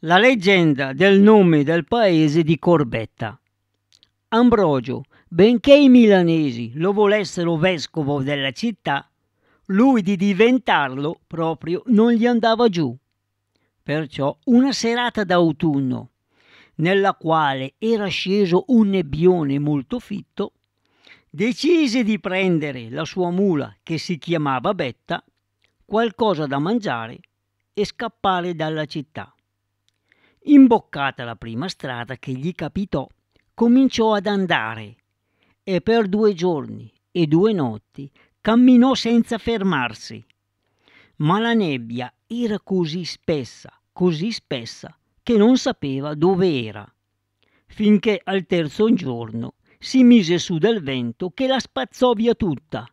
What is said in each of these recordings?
La leggenda del nome del paese di Corbetta. Ambrogio, benché i milanesi lo volessero vescovo della città, lui di diventarlo proprio non gli andava giù. Perciò una serata d'autunno, nella quale era sceso un nebbione molto fitto, decise di prendere la sua mula che si chiamava Betta, qualcosa da mangiare e scappare dalla città. Imboccata la prima strada che gli capitò, cominciò ad andare e per due giorni e due notti camminò senza fermarsi. Ma la nebbia era così spessa, così spessa, che non sapeva dove era, finché al terzo giorno si mise su del vento che la spazzò via tutta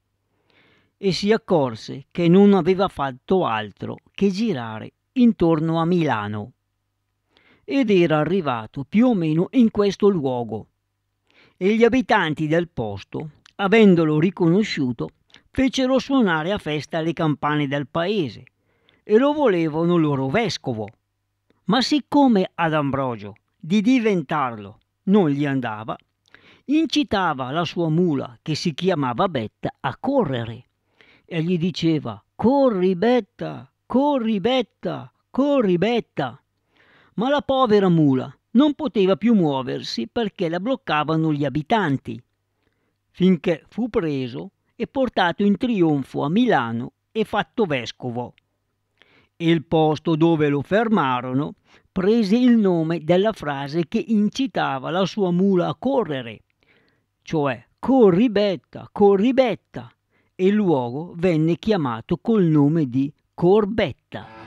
e si accorse che non aveva fatto altro che girare intorno a Milano ed era arrivato più o meno in questo luogo. E gli abitanti del posto, avendolo riconosciuto, fecero suonare a festa le campane del paese e lo volevano loro vescovo. Ma siccome ad Ambrogio di diventarlo non gli andava, incitava la sua mula, che si chiamava Betta, a correre e gli diceva Corri Betta, corri Betta, corri Betta ma la povera mula non poteva più muoversi perché la bloccavano gli abitanti, finché fu preso e portato in trionfo a Milano e fatto vescovo. Il posto dove lo fermarono prese il nome della frase che incitava la sua mula a correre, cioè corri betta, corri betta, e il luogo venne chiamato col nome di Corbetta.